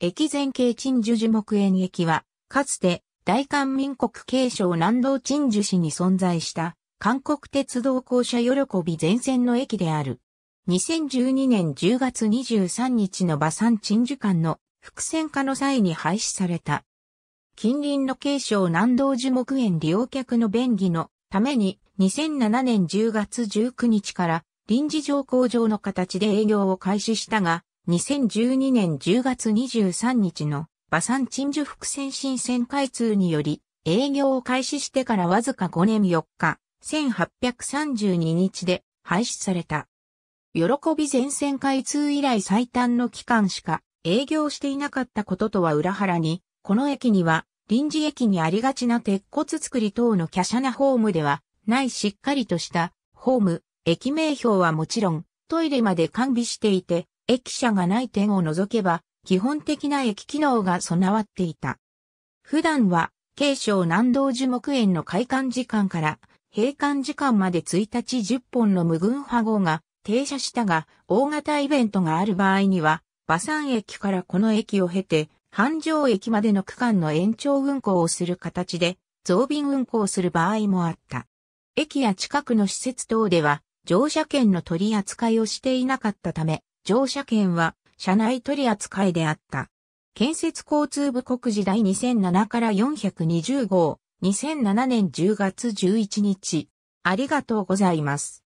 駅前系鎮守樹木園駅は、かつて大韓民国継承南道鎮守市に存在した韓国鉄道公社喜び前線の駅である。2012年10月23日の馬山鎮守間の伏線化の際に廃止された。近隣の継承南道樹木園利用客の便宜のために2007年10月19日から臨時乗降場の形で営業を開始したが、2012年10月23日の馬山鎮守伏線新線開通により営業を開始してからわずか5年4日、1832日で廃止された。喜び全線開通以来最短の期間しか営業していなかったこととは裏腹に、この駅には臨時駅にありがちな鉄骨造り等の華奢なホームではないしっかりとしたホーム、駅名標はもちろんトイレまで完備していて、駅舎がない点を除けば、基本的な駅機能が備わっていた。普段は、京省南道樹木園の開館時間から閉館時間まで1日10本の無群波号が停車したが、大型イベントがある場合には、馬山駅からこの駅を経て、繁盛駅までの区間の延長運行をする形で、増便運行する場合もあった。駅や近くの施設等では、乗車券の取り扱いをしていなかったため、乗車券は車内取り扱いであった。建設交通部国時代2007から420号、2007年10月11日。ありがとうございます。